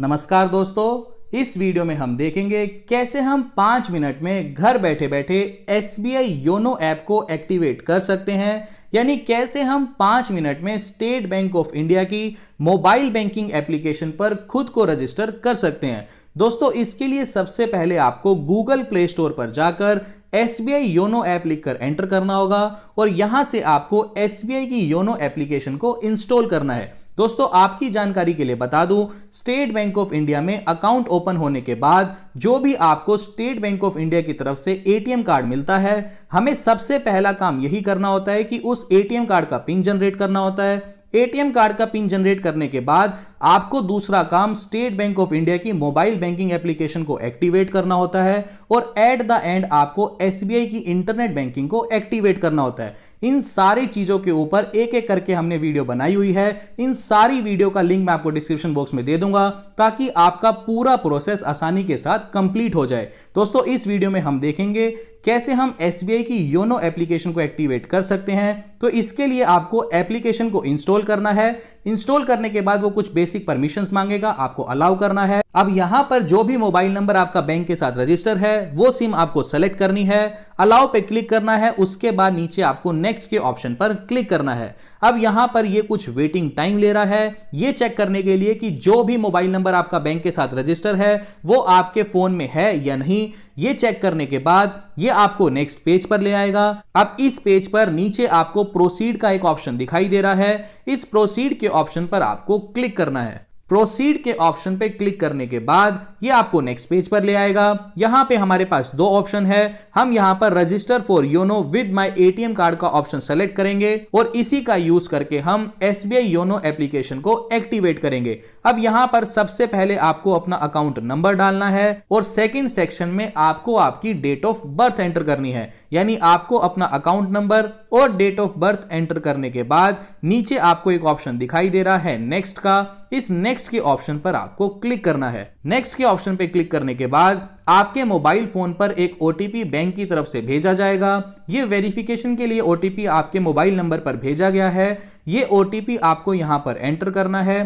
नमस्कार दोस्तों इस वीडियो में हम देखेंगे कैसे हम पाँच मिनट में घर बैठे बैठे S B I YONO app को एक्टिवेट कर सकते हैं यानी कैसे हम पाँच मिनट में स्टेट बैंक ऑफ इंडिया की मोबाइल बैंकिंग एप्लीकेशन पर खुद को रजिस्टर कर सकते हैं दोस्तों इसके लिए सबसे पहले आपको गूगल प्ले स्टोर पर जाकर S B I YONO app लिखकर एंटर करना होगा और यहाँ से आपको एस बी आई की योनो एप्लीकेशन को इंस्टॉल करना है दोस्तों आपकी जानकारी के लिए बता दूं स्टेट बैंक ऑफ इंडिया में अकाउंट ओपन होने के बाद जो भी आपको स्टेट बैंक ऑफ इंडिया की तरफ से एटीएम कार्ड मिलता है हमें सबसे पहला काम यही करना होता है कि उस एटीएम कार्ड का पिन जनरेट करना होता है एटीएम कार्ड का पिन जनरेट करने के बाद आपको दूसरा काम स्टेट बैंक ऑफ इंडिया की मोबाइल बैंकिंग एप्लीकेशन को एक्टिवेट करना होता है और एट द एंड आपको एसबीआई की इंटरनेट बैंकिंग को एक्टिवेट करना होता है इन सारी चीज़ों के ऊपर एक एक करके हमने वीडियो बनाई हुई है इन सारी वीडियो का लिंक मैं आपको डिस्क्रिप्शन बॉक्स में दे दूंगा ताकि आपका पूरा प्रोसेस आसानी के साथ कंप्लीट हो जाए दोस्तों इस वीडियो में हम देखेंगे कैसे हम एस की योनो एप्लीकेशन को एक्टिवेट कर सकते हैं तो इसके लिए आपको एप्लीकेशन को इंस्टॉल करना है इंस्टॉल करने के बाद वो कुछ बेसिक परमिशंस मांगेगा आपको अलाउ करना है अब यहां पर जो भी मोबाइल नंबर आपका बैंक के साथ रजिस्टर है वो सिम आपको सेलेक्ट करनी है अलाउ पे क्लिक करना है उसके बाद नीचे आपको नेक्स्ट नेक्स्ट के ऑप्शन पर क्लिक करना है अब यहां पर ये कुछ वेटिंग टाइम ले रहा है ये चेक करने के लिए कि जो भी मोबाइल नंबर आपका बैंक के साथ रजिस्टर है वो आपके फोन में है या नहीं ये चेक करने के बाद ये आपको नेक्स्ट पेज पर ले आएगा अब इस पेज पर नीचे आपको प्रोसीड का एक ऑप्शन दिखाई दे रहा है इस प्रोसीड के ऑप्शन पर आपको क्लिक करना है प्रोसीड के ऑप्शन पे क्लिक करने के बाद ये आपको नेक्स्ट पेज पर ले आएगा यहां पे हमारे पास दो ऑप्शन है हम यहां पर register for YONO with my ATM card का ऑप्शन सेलेक्ट करेंगे और इसी का यूज करके हम एस योनो एप्लीकेशन को एक्टिवेट करेंगे अब यहां पर सबसे पहले आपको अपना अकाउंट नंबर डालना है और सेकेंड सेक्शन में आपको आपकी डेट ऑफ बर्थ एंटर करनी है यानी आपको अपना अकाउंट नंबर और डेट ऑफ बर्थ एंटर करने के बाद नीचे आपको एक ऑप्शन दिखाई दे रहा है नेक्स्ट का इस नेक्स्ट नेक्स्ट के ऑप्शन पर आपको क्लिक करना है नेक्स्ट के ऑप्शन पर क्लिक करने के बाद आपके मोबाइल फोन पर एक ओटीपी बैंक की तरफ से भेजा जाएगा ये वेरिफिकेशन के लिए ओटीपी आपके मोबाइल नंबर पर भेजा गया है ये ओटीपी आपको यहां पर एंटर करना है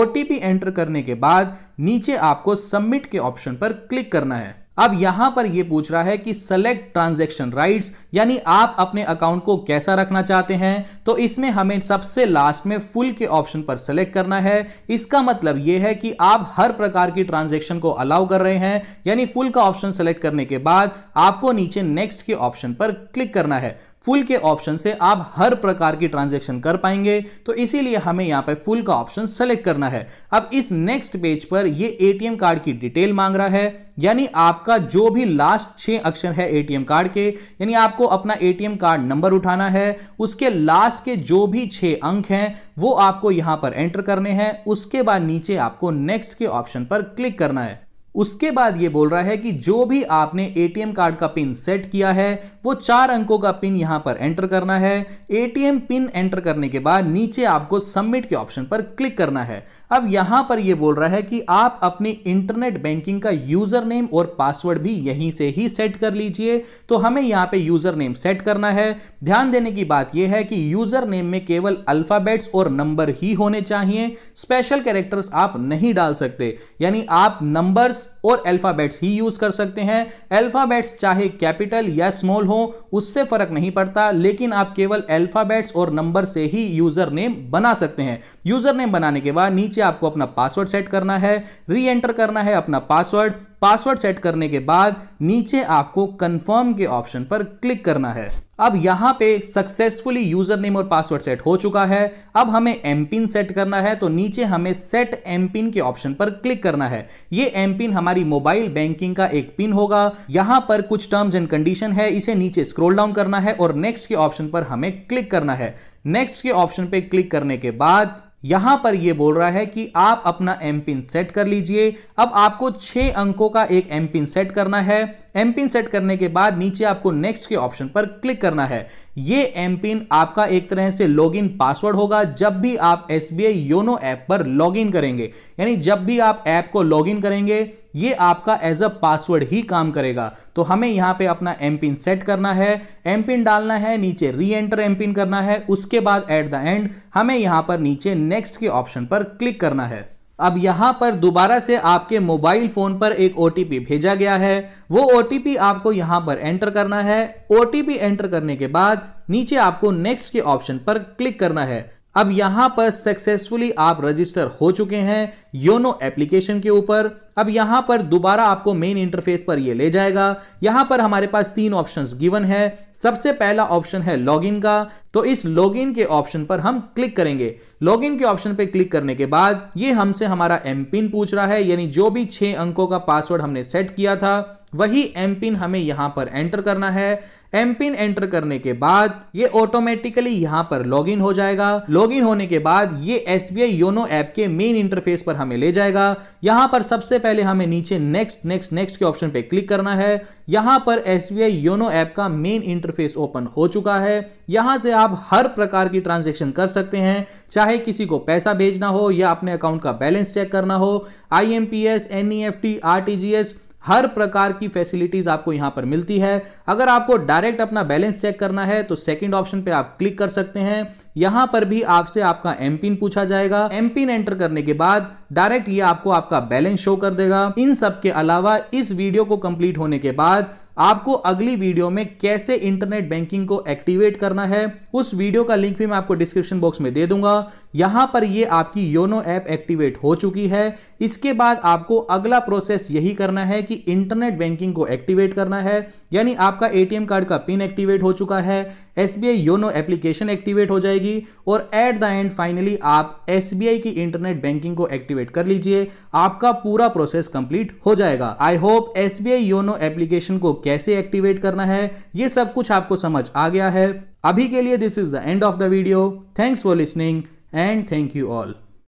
ओटीपी एंटर करने के बाद नीचे आपको सबमिट के ऑप्शन पर क्लिक करना है अब यहां पर यह पूछ रहा है कि सेलेक्ट ट्रांजेक्शन राइट्स यानी आप अपने अकाउंट को कैसा रखना चाहते हैं तो इसमें हमें सबसे लास्ट में फुल के ऑप्शन पर सेलेक्ट करना है इसका मतलब यह है कि आप हर प्रकार की ट्रांजेक्शन को अलाउ कर रहे हैं यानी फुल का ऑप्शन सेलेक्ट करने के बाद आपको नीचे नेक्स्ट के ऑप्शन पर क्लिक करना है फुल के ऑप्शन से आप हर प्रकार की ट्रांजेक्शन कर पाएंगे तो इसीलिए हमें यहाँ पर फुल का ऑप्शन सेलेक्ट करना है अब इस नेक्स्ट पेज पर ये एटीएम कार्ड की डिटेल मांग रहा है यानी आपका जो भी लास्ट छः अक्षर है एटीएम कार्ड के यानी आपको अपना एटीएम कार्ड नंबर उठाना है उसके लास्ट के जो भी छः अंक हैं वो आपको यहाँ पर एंटर करने हैं उसके बाद नीचे आपको नेक्स्ट के ऑप्शन पर क्लिक करना है उसके बाद ये बोल रहा है कि जो भी आपने एटीएम कार्ड का पिन सेट किया है वो चार अंकों का पिन यहां पर एंटर करना है एटीएम पिन एंटर करने के बाद नीचे आपको सबमिट के ऑप्शन पर क्लिक करना है अब यहां पर ये बोल रहा है कि आप अपने इंटरनेट बैंकिंग का यूजर नेम और पासवर्ड भी यहीं से ही सेट कर लीजिए तो हमें यहां पर यूजर नेम सेट करना है ध्यान देने की बात यह है कि यूजर नेम में केवल अल्फाबेट्स और नंबर ही होने चाहिए स्पेशल कैरेक्टर्स आप नहीं डाल सकते यानी आप नंबर्स लेटर्स और अल्फ़ाबेट्स ही यूज़ कर सकते हैं अल्फ़ाबेट्स चाहे कैपिटल या स्मॉल हो उससे फ़र्क नहीं पड़ता लेकिन आप केवल अल्फ़ाबेट्स और नंबर से ही यूज़र नेम बना सकते हैं यूज़र नेम बनाने के बाद नीचे आपको अपना पासवर्ड सेट करना है री एंटर करना है अपना पासवर्ड पासवर्ड सेट करने के बाद नीचे आपको कंफर्म के ऑप्शन पर क्लिक करना है अब यहां पे सक्सेसफुली यूजर नेम और पासवर्ड सेट हो चुका है अब हमें एम पिन सेट करना है तो नीचे हमें सेट एम पिन के ऑप्शन पर क्लिक करना है ये एम पिन हमारी मोबाइल बैंकिंग का एक पिन होगा यहां पर कुछ टर्म्स एंड कंडीशन है इसे नीचे स्क्रोल डाउन करना है और नेक्स्ट के ऑप्शन पर हमें क्लिक करना है नेक्स्ट के ऑप्शन पे क्लिक करने के बाद यहां पर यह बोल रहा है कि आप अपना एम पिन सेट कर लीजिए अब आपको छह अंकों का एक एम पिन सेट करना है एम पिन सेट करने के बाद नीचे आपको नेक्स्ट के ऑप्शन पर क्लिक करना है ये एम पिन आपका एक तरह से लॉगिन पासवर्ड होगा जब भी आप S B I YONO app पर लॉगिन करेंगे यानी जब भी आप ऐप को लॉगिन करेंगे ये आपका एज अ पासवर्ड ही काम करेगा तो हमें यहाँ पे अपना एम पिन सेट करना है एम पिन डालना है नीचे री एंटर एम पिन करना है उसके बाद एट द एंड हमें यहाँ पर नीचे नेक्स्ट के ऑप्शन पर क्लिक करना है अब यहां पर दोबारा से आपके मोबाइल फ़ोन पर एक ओ भेजा गया है वो ओ आपको यहां पर एंटर करना है ओ एंटर करने के बाद नीचे आपको नेक्स्ट के ऑप्शन पर क्लिक करना है अब यहां पर सक्सेसफुली आप रजिस्टर हो चुके हैं योनो एप्लीकेशन के ऊपर अब यहां पर दोबारा आपको मेन इंटरफेस पर ये ले जाएगा यहां पर हमारे पास तीन ऑप्शंस गिवन है सबसे पहला ऑप्शन है लॉगिन का तो इस लॉगिन के ऑप्शन पर हम क्लिक करेंगे लॉगिन के ऑप्शन पर क्लिक करने के बाद ये हमसे हमारा एम पिन पूछ रहा है यानी जो भी छह अंकों का पासवर्ड हमने सेट किया था वही एम पिन हमें यहाँ पर एंटर करना है एम पिन एंटर करने के बाद ये ऑटोमेटिकली यहां पर लॉगिन हो जाएगा लॉगिन होने के बाद ये S B I YONO app के मेन इंटरफेस पर हमें ले जाएगा यहां पर सबसे पहले हमें नीचे नेक्स्ट नेक्स्ट नेक्स्ट के ऑप्शन पे क्लिक करना है यहाँ पर S B I YONO app का मेन इंटरफेस ओपन हो चुका है यहां से आप हर प्रकार की ट्रांजेक्शन कर सकते हैं चाहे किसी को पैसा भेजना हो या अपने अकाउंट का बैलेंस चेक करना हो I M P S N E F T R T G S हर प्रकार की फैसिलिटीज आपको यहां पर मिलती है अगर आपको डायरेक्ट अपना बैलेंस चेक करना है तो सेकंड ऑप्शन पे आप क्लिक कर सकते हैं यहां पर भी आपसे आपका एम पिन पूछा जाएगा एम पिन एंटर करने के बाद डायरेक्ट ये आपको आपका बैलेंस शो कर देगा इन सब के अलावा इस वीडियो को कंप्लीट होने के बाद आपको अगली वीडियो में कैसे इंटरनेट बैंकिंग को एक्टिवेट करना है उस वीडियो का लिंक भी मैं आपको डिस्क्रिप्शन बॉक्स में दे दूंगा यहाँ पर ये आपकी योनो ऐप एक्टिवेट हो चुकी है इसके बाद आपको अगला प्रोसेस यही करना है कि इंटरनेट बैंकिंग को एक्टिवेट करना है यानी आपका एटीएम कार्ड का पिन एक्टिवेट हो चुका है एस योनो एप्लीकेशन एक्टिवेट हो जाएगी और एट द एंड फाइनली आप एस की इंटरनेट बैंकिंग को एक्टिवेट कर लीजिए आपका पूरा प्रोसेस कंप्लीट हो जाएगा I hope S YONO application को कैसे एक्टिवेट करना है ये सब कुछ आपको समझ आ गया है अभी के लिए this is the end of the video thanks for listening and thank you all.